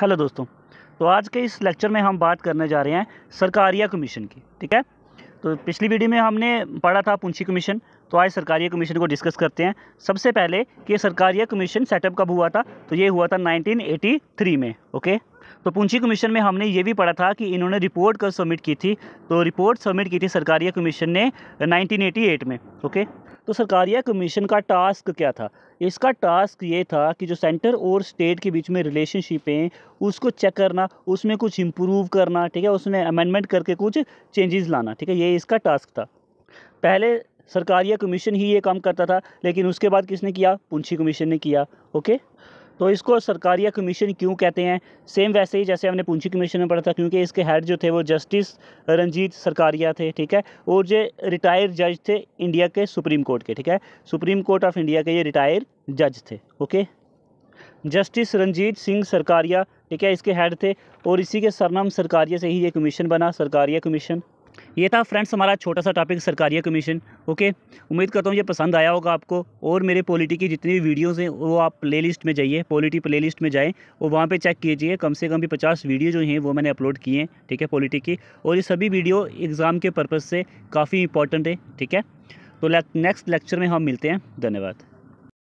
hello दोस्तों तो आज के इस लेक्चर में हम बात करने जा रहे हैं सरकारिया कमीशन की ठीक है तो पिछली वीडियो में हमने पढ़ा था पुंछी कमीशन तो आज सरकारिया कमीशन को डिस्कस करते हैं सबसे पहले कि सरकारिया कमीशन सेटअप कब हुआ था तो ये हुआ था 1983 में ओके तो पूंजी कमीशन में हमने ये भी पढ़ा था कि इन्होंने रिपोर्ट कर सबमिट की थी तो रिपोर्ट सबमिट की थी सरकारिया कमीशन ने 1988 में ओके तो सरकारिया कमीशन का टास्क क्या था इसका टास्क ये था कि जो सेंटर और स्टेट के बीच में रिलेशनशिप हैं उसको चेक करना उसमें कुछ इम्प्रूव करना ठीक है उसमें अमेंडमेंट करके कुछ चेंजेस लाना ठीक है ये इसका टास्क था पहले सरकारिया कमीशन ही ये काम करता था लेकिन उसके बाद किसने किया पूंछी कमीशन ने किया ओके तो इसको सरकारिया कमीशन क्यों कहते हैं सेम वैसे ही जैसे हमने पूंछी कमीशन में पढ़ा था क्योंकि इसके हेड जो थे वो जस्टिस रंजीत सरकारिया थे ठीक है और ये रिटायर जज थे इंडिया के सुप्रीम कोर्ट के ठीक है सुप्रीम कोर्ट ऑफ इंडिया के ये रिटायर जज थे ओके जस्टिस रंजीत सिंह सरकारिया ठीक है इसके हेड थे और इसी के सरनाम सरकारिया से ही ये कमीशन बना सरकारिया कमीशन ये था फ्रेंड्स हमारा छोटा सा टॉपिक सरकारिया कमीशन ओके उम्मीद करता हूँ ये पसंद आया होगा आपको और मेरे पॉलिटी की जितनी भी वीडियोज़ हैं वो आप प्ले लिस्ट में जाइए पॉलिटी प्ले लिस्ट में जाएँ और वहाँ पर चेक कीजिए कम से कम भी पचास वीडियो जो हैं वो मैंने अपलोड किए हैं ठीक है पॉलिटी की और ये सभी वीडियो एग्ज़ाम के पर्पज़ से काफ़ी इंपॉर्टेंट है ठीक है तो नेक्स्ट लेक्चर में हम मिलते हैं धन्यवाद